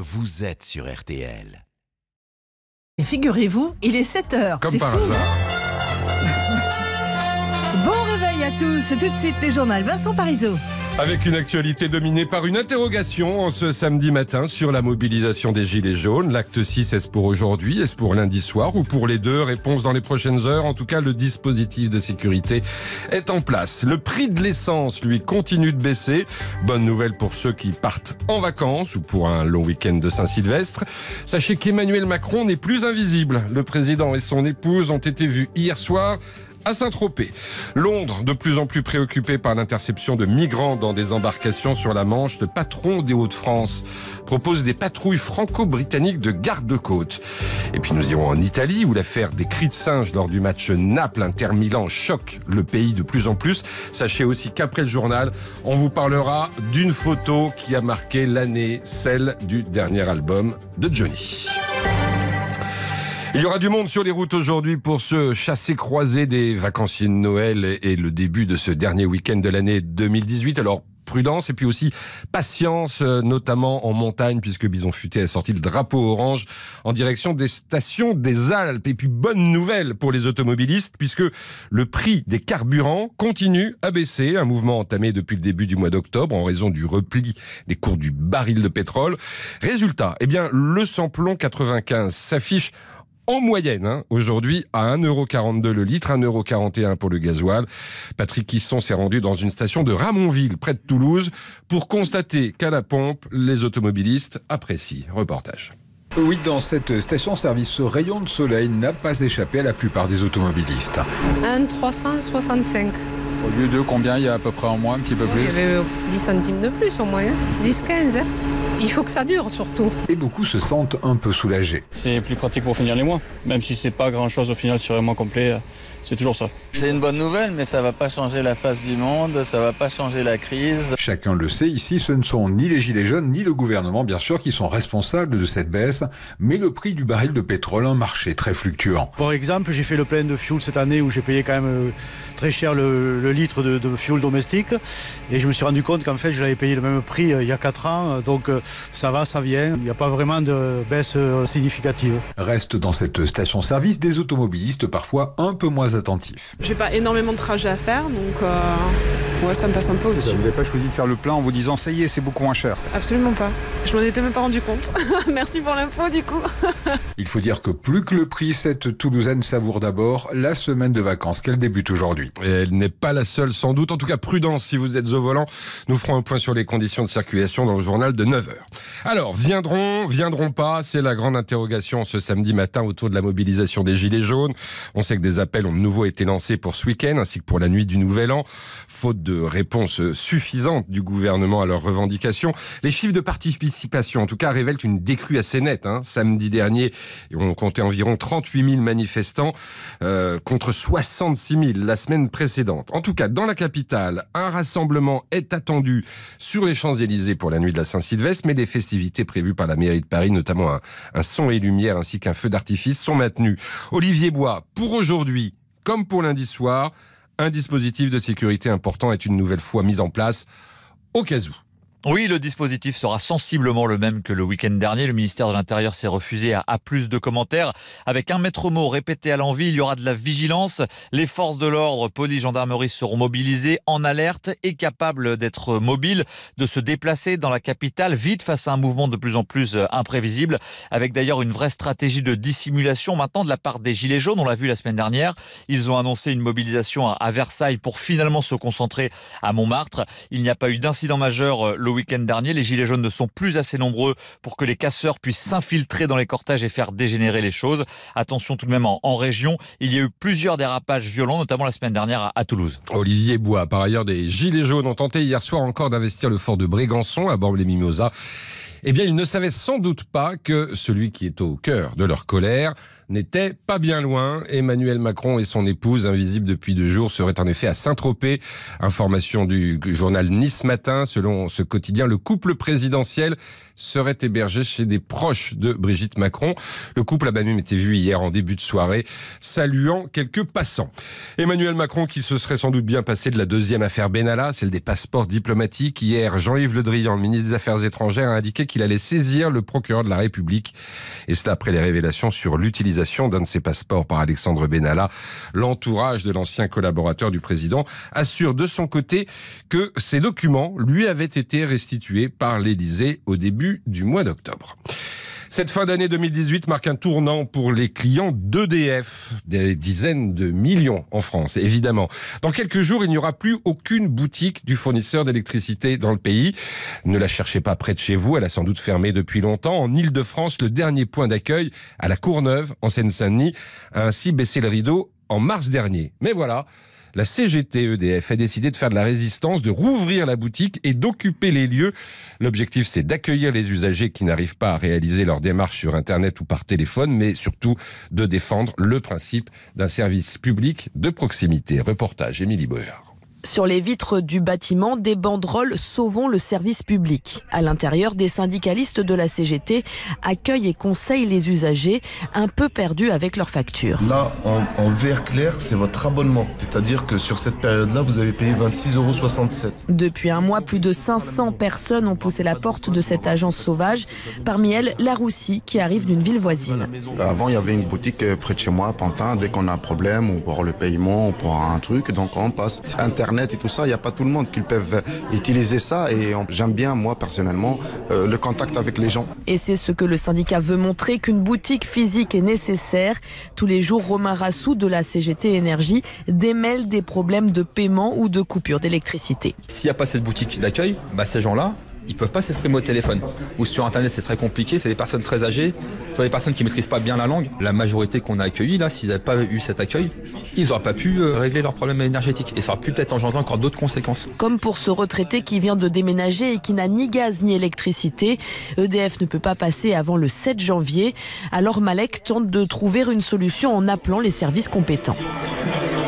Vous êtes sur RTL. Et figurez-vous, il est 7 heures. Comme fou. Hein bon réveil à tous. Tout de suite, les journal Vincent Parisot. Avec une actualité dominée par une interrogation en ce samedi matin sur la mobilisation des Gilets jaunes. L'acte 6, est-ce pour aujourd'hui, est-ce pour lundi soir ou pour les deux Réponse dans les prochaines heures. En tout cas, le dispositif de sécurité est en place. Le prix de l'essence, lui, continue de baisser. Bonne nouvelle pour ceux qui partent en vacances ou pour un long week-end de Saint-Sylvestre. Sachez qu'Emmanuel Macron n'est plus invisible. Le président et son épouse ont été vus hier soir à Saint-Tropez. Londres, de plus en plus préoccupée par l'interception de migrants dans des embarcations sur la Manche, le patron des Hauts-de-France propose des patrouilles franco-britanniques de garde-côte. Et puis nous irons en Italie, où l'affaire des cris de singes lors du match Naples-Inter Milan choque le pays de plus en plus. Sachez aussi qu'après le journal, on vous parlera d'une photo qui a marqué l'année, celle du dernier album de Johnny. Il y aura du monde sur les routes aujourd'hui pour se chasser croiser des vacanciers de Noël et le début de ce dernier week-end de l'année 2018. Alors, prudence et puis aussi patience, euh, notamment en montagne, puisque Bison Futé a sorti le drapeau orange en direction des stations des Alpes. Et puis bonne nouvelle pour les automobilistes, puisque le prix des carburants continue à baisser, un mouvement entamé depuis le début du mois d'octobre en raison du repli des cours du baril de pétrole. Résultat, eh bien, le samplon 95 s'affiche en moyenne, hein, aujourd'hui, à 1,42€ le litre, 1,41€ pour le gasoil. Patrick Kisson s'est rendu dans une station de Ramonville, près de Toulouse, pour constater qu'à la pompe, les automobilistes apprécient. Reportage. Oui, dans cette station-service, ce rayon de soleil n'a pas échappé à la plupart des automobilistes. 1,365. Au lieu de combien il y a à peu près en moins, un petit peu plus Il y avait 10 euh, centimes de plus au moins, 10-15. Hein. Il faut que ça dure surtout. Et beaucoup se sentent un peu soulagés. C'est plus pratique pour finir les mois, même si c'est pas grand chose au final sur un mois complet, euh, c'est toujours ça. C'est une bonne nouvelle, mais ça va pas changer la face du monde, ça va pas changer la crise. Chacun le sait, ici ce ne sont ni les gilets jaunes ni le gouvernement bien sûr qui sont responsables de cette baisse, mais le prix du baril de pétrole, un marché très fluctuant. Par exemple, j'ai fait le plein de fuel cette année où j'ai payé quand même euh, très cher le, litre de, de fuel domestique et je me suis rendu compte qu'en fait je l'avais payé le même prix euh, il y a 4 ans, donc ça va, ça vient. Il n'y a pas vraiment de baisse euh, significative. Reste dans cette station-service des automobilistes parfois un peu moins attentifs. J'ai pas énormément de trajets à faire, donc euh, ça me passe un peu aussi. dessus Vous n'avez pas choisi de faire le plein en vous disant ça y est, c'est beaucoup moins cher Absolument pas. Je m'en étais même pas rendu compte. Merci pour l'info du coup. Il faut dire que plus que le prix, cette Toulousaine savoure d'abord la semaine de vacances qu'elle débute aujourd'hui. Et elle n'est pas la seule sans doute. En tout cas, prudence si vous êtes au volant. Nous ferons un point sur les conditions de circulation dans le journal de 9h. Alors, viendront, viendront pas C'est la grande interrogation ce samedi matin autour de la mobilisation des Gilets jaunes. On sait que des appels ont de nouveau été lancés pour ce week-end, ainsi que pour la nuit du Nouvel An, faute de réponse suffisante du gouvernement à leurs revendications. Les chiffres de participation, en tout cas, révèlent une décrue assez nette. Hein. Samedi dernier, on comptait environ 38 000 manifestants euh, contre 66 000 la semaine précédente. En tout cas, dans la capitale, un rassemblement est attendu sur les Champs-Élysées pour la nuit de la Saint-Sylvestre, mais les festivités prévues par la mairie de Paris, notamment un, son et lumière ainsi qu'un feu d'artifice, sont maintenues. Olivier Bois, pour aujourd'hui, comme pour lundi soir, un dispositif de sécurité important est une nouvelle fois mis en place au cas où. Oui, le dispositif sera sensiblement le même que le week-end dernier. Le ministère de l'Intérieur s'est refusé à, plus de commentaires. Avec un maître mot répété à l'envie, il y aura de la vigilance. Les forces de l'ordre, police, gendarmerie seront mobilisées en alerte et capables d'être mobiles, de se déplacer dans la capitale vite face à un mouvement de plus en plus euh, imprévisible. Avec d'ailleurs une vraie stratégie de dissimulation maintenant de la part des Gilets jaunes. On l'a vu la semaine dernière. Ils ont annoncé une mobilisation à, Versailles pour finalement se concentrer à Montmartre. Il n'y a pas eu d'incident majeur euh, le week-end dernier. Les gilets jaunes ne sont plus assez nombreux pour que les casseurs puissent s'infiltrer dans les cortèges et faire dégénérer les choses. Attention tout de même, en, région, il y a eu plusieurs dérapages violents, notamment la semaine dernière à, Toulouse. Olivier Bois, par ailleurs, des gilets jaunes ont tenté hier soir encore d'investir le fort de Brégançon à bord les mimosas Eh bien, ils ne savaient sans doute pas que celui qui est au cœur de leur colère n'était pas bien loin. Emmanuel Macron et son épouse, invisibles depuis deux jours, seraient en effet à Saint-Tropez. Information du journal Nice Matin. Selon ce quotidien, le couple présidentiel serait hébergé chez des proches de Brigitte Macron. Le couple a même été vu hier en début de soirée, saluant quelques passants. Emmanuel Macron qui se serait sans doute bien passé de la deuxième affaire Benalla, celle des passeports diplomatiques. Hier, Jean-Yves Le Drian, ministre des Affaires étrangères, a indiqué qu'il allait saisir le procureur de la République. Et cela après les révélations sur l'utilisation d'un de ses passeports par Alexandre Benalla. L'entourage de l'ancien collaborateur du président assure de son côté que ces documents lui avaient été restitués par l'Élysée au début du mois d'octobre. Cette fin d'année 2018 marque un tournant pour les clients d'EDF, des dizaines de millions en France, évidemment. Dans quelques jours, il n'y aura plus aucune boutique du fournisseur d'électricité dans le pays. Ne la cherchez pas près de chez vous, elle a sans doute fermé depuis longtemps. En Ile-de-France, le dernier point d'accueil, à la Courneuve, en Seine-Saint-Denis, a ainsi baissé le rideau en mars dernier. Mais voilà, la CGT EDF a décidé de faire de la résistance, de rouvrir la boutique et d'occuper les lieux. L'objectif, c'est d'accueillir les usagers qui n'arrivent pas à réaliser leur démarche sur Internet ou par téléphone, mais surtout de défendre le principe d'un service public de proximité. Reportage, Émilie Boyard. Sur les vitres du bâtiment, des banderoles Sauvons le service public. À l'intérieur, des syndicalistes de la CGT accueillent et conseillent les usagers un peu perdus avec leurs factures. Là, en, vert clair, c'est votre abonnement. C'est-à-dire que sur cette période-là, vous avez payé 26,67 euros. Depuis un mois, plus de 500 personnes ont poussé la porte de cette agence sauvage. Parmi elles, la Roussie qui arrive d'une ville voisine. Avant, il y avait une boutique euh, près de chez moi, Pantin. Dès qu'on a un problème ou pour le paiement ou pour un truc, donc on passe internet et tout ça, il n'y a pas tout le monde qui peuvent utiliser ça. Et j'aime bien, moi, personnellement, euh, le contact avec les gens. Et c'est ce que le syndicat veut montrer, qu'une boutique physique est nécessaire. Tous les jours, Romain Rassou de la CGT Énergie démêle des problèmes de paiement ou de coupure d'électricité. S'il n'y a pas cette boutique d'accueil, bah, ces gens-là, ils peuvent pas s'exprimer au téléphone. Ou sur Internet, c'est très compliqué, c'est des personnes très âgées, soit des personnes qui maîtrisent pas bien la langue. La majorité qu'on a accueillie, là, s'ils n'avaient pas eu cet accueil, ils n'auraient pas pu euh, régler leurs problèmes énergétiques. Et ça aurait pu peut-être engendrer encore d'autres conséquences. Comme pour ce retraité qui vient de déménager et qui n'a ni gaz ni électricité, EDF ne peut pas passer avant le 7 janvier. Alors Malek tente de trouver une solution en appelant les services compétents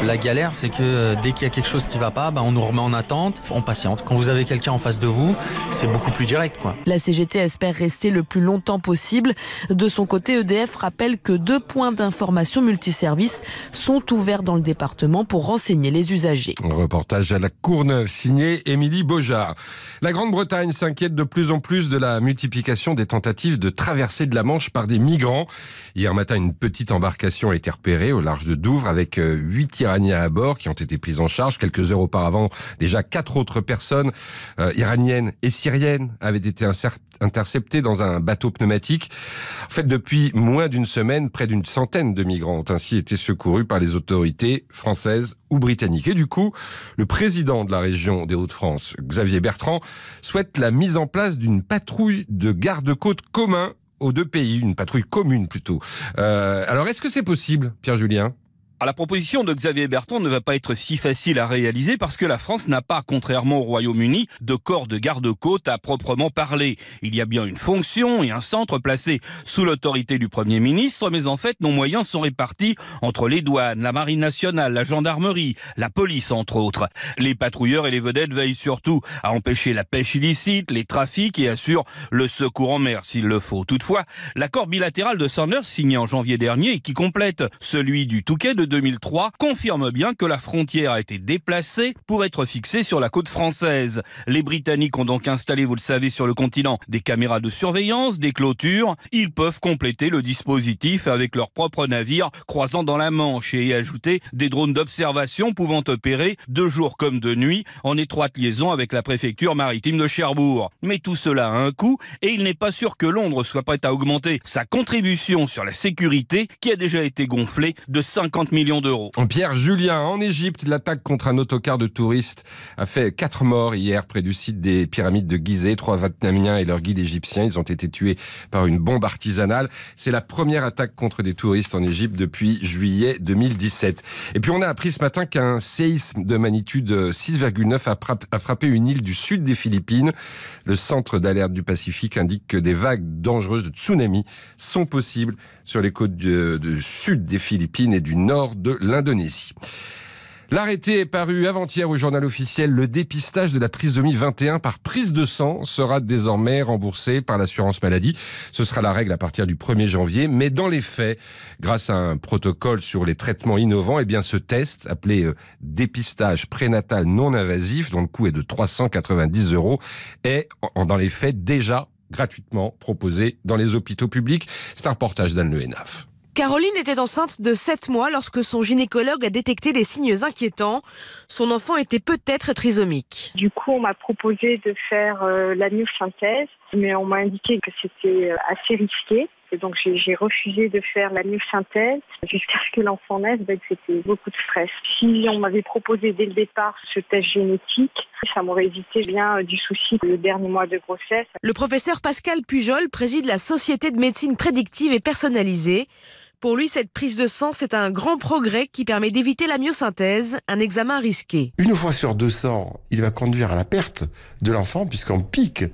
la galère, c'est que euh, dès qu'il y a quelque chose qui va pas, bah, on nous remet en attente, on patiente. Quand vous avez quelqu'un en face de vous, c'est beaucoup plus direct. Quoi. La CGT espère rester le plus longtemps possible. De son côté, EDF rappelle que deux points d'information multiservices sont ouverts dans le département pour renseigner les usagers. Reportage à la Courneuve, signé Émilie Beaujard. La Grande-Bretagne s'inquiète de plus en plus de la multiplication des tentatives de traversée de la Manche par des migrants. Hier matin, une petite embarcation a été repérée au large de Douvres avec euh, huit tirages à bord qui ont été prises en charge. Quelques heures auparavant, déjà quatre autres personnes euh, iraniennes et syriennes avaient été interceptées dans un bateau pneumatique. En fait, depuis moins d'une semaine, près d'une centaine de migrants ont ainsi été secourus par les autorités françaises ou britanniques. Et du coup, le président de la région des Hauts-de-France, Xavier Bertrand, souhaite la mise en place d'une patrouille de garde-côtes commun aux deux pays, une patrouille commune plutôt. Euh, alors, est-ce que c'est possible, Pierre-Julien la proposition de Xavier Bertrand ne va pas être si facile à réaliser parce que la France n'a pas, contrairement au Royaume-Uni, de corps de garde-côte à proprement parler. Il y a bien une fonction et un centre placé sous l'autorité du Premier ministre, mais en fait, nos moyens sont répartis entre les douanes, la marine nationale, la gendarmerie, la police, entre autres. Les patrouilleurs et les vedettes veillent surtout à empêcher la pêche illicite, les trafics et assurent le secours en mer s'il le faut. Toutefois, l'accord bilatéral de Sanders signé en janvier dernier qui complète celui du Touquet de 2003 confirme bien que la frontière a été déplacée pour être fixée sur la côte française. Les Britanniques ont donc installé, vous le savez, sur le continent des caméras de surveillance, des clôtures. Ils peuvent compléter le dispositif avec leurs propres navire croisant dans la Manche et y ajouter des drones d'observation pouvant opérer de jour comme de nuit en étroite liaison avec la préfecture maritime de Cherbourg. Mais tout cela a un coût et il n'est pas sûr que Londres soit prête à augmenter sa contribution sur la sécurité qui a déjà été gonflée de 50 000 millions Pierre Julien, en Égypte, l'attaque contre un autocar de touristes a fait quatre morts hier près du site des pyramides de Gizeh. Trois Vietnamiens et leur guide égyptien, ils ont été tués par une bombe artisanale. C'est la première attaque contre des touristes en Égypte depuis juillet 2017. Et puis on a appris ce matin qu'un séisme de magnitude 6,9 a frappé une île du sud des Philippines. Le centre d'alerte du Pacifique indique que des vagues dangereuses de tsunami sont possibles sur les côtes du, sud des Philippines et du nord de l'Indonésie. L'arrêté est paru avant-hier au journal officiel. Le dépistage de la trisomie 21 par prise de sang sera désormais remboursé par l'assurance maladie. Ce sera la règle à partir du 1er janvier. Mais dans les faits, grâce à un protocole sur les traitements innovants, eh bien ce test, appelé euh, dépistage prénatal non invasif, dont le coût est de 390 euros, est dans les faits déjà gratuitement proposé dans les hôpitaux publics. C'est un reportage d'Anne Le Caroline était enceinte de 7 mois lorsque son gynécologue a détecté des signes inquiétants. Son enfant était peut-être trisomique. Du coup, on m'a proposé de faire euh, la new synthèse, mais on m'a indiqué que c'était euh, assez risqué donc j'ai refusé de faire la synthèse jusqu'à ce que l'enfant naisse. Ben, c'était beaucoup de stress. Si on m'avait proposé dès le départ ce test génétique, ça m'aurait évité bien euh, du souci le dernier mois de grossesse. Le professeur Pascal Pujol préside la Société de médecine prédictive et personnalisée. Pour lui, cette prise de sang, c'est un grand progrès qui permet d'éviter la myosynthèse, un examen risqué. Une fois sur 200, il va conduire à la perte de l'enfant puisqu'on pique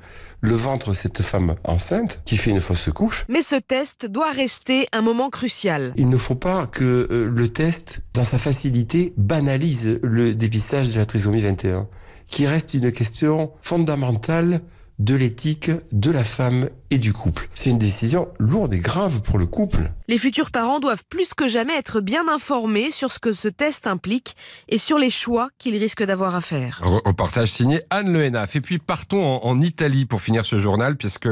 le ventre de cette femme enceinte qui fait une fausse couche. Mais ce test doit rester un moment crucial. Il ne faut pas que euh, le test, dans sa facilité, banalise le dépistage de la trisomie 21, qui reste une question fondamentale de l'éthique de la femme et du couple. C'est une décision lourde et grave pour le couple. Les futurs parents doivent plus que jamais être bien informés sur ce que ce test implique et sur les choix qu'ils risquent d'avoir à faire. Reportage signé Anne Lehenaf. Et puis partons en, en, Italie pour finir ce journal, puisque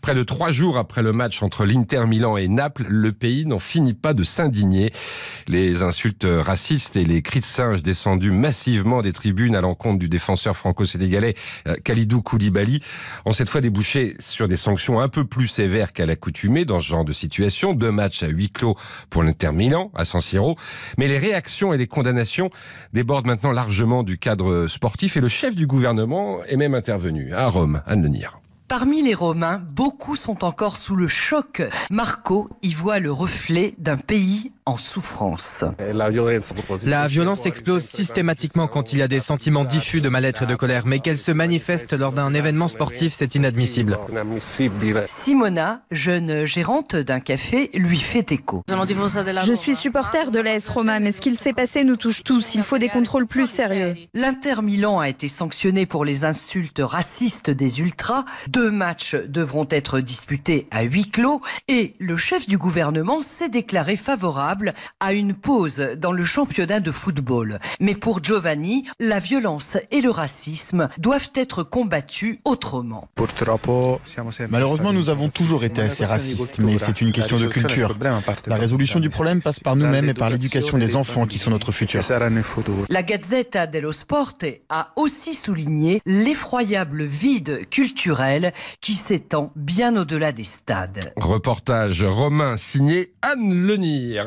près de trois jours après le match entre l'Inter Milan et Naples, le pays n'en finit pas de s'indigner. Les insultes racistes et les cris de singe descendus massivement des tribunes à l'encontre du défenseur franco-sénégalais euh, Khalidou Koulibaly ont cette fois débouché sur des sanctions un peu plus sévères qu'à l'accoutumée dans ce genre de situation. Deux matchs à huis clos pour l'Inter Milan à San Siro. Mais les réactions et les condamnations débordent maintenant largement du cadre sportif et le chef du gouvernement est même intervenu à Rome, à Lenir. Parmi les Romains, beaucoup sont encore sous le choc. Marco y voit le reflet d'un pays en souffrance. La violence explose systématiquement quand il y a des sentiments diffus de mal-être et de colère, mais qu'elle se manifeste lors d'un événement sportif, c'est inadmissible. Simona, jeune gérante d'un café, lui fait écho. Je suis supporter de l'AS Roma, mais ce qu'il s'est passé nous touche tous. Il faut des contrôles plus sérieux. L'Inter Milan a été sanctionné pour les insultes racistes des ultras. Deux matchs devront être disputés à huis clos et le chef du gouvernement s'est déclaré favorable à une pause dans le championnat de football. Mais pour Giovanni, la violence et le racisme doivent être combattus autrement. Malheureusement, nous avons toujours été assez racistes, mais c'est une question de culture. La résolution du problème passe par nous-mêmes et par l'éducation des enfants qui sont notre futur. La Gazzetta dello Sport a aussi souligné l'effroyable vide culturel qui s'étend bien au-delà des stades. Reportage romain signé Anne Lenir.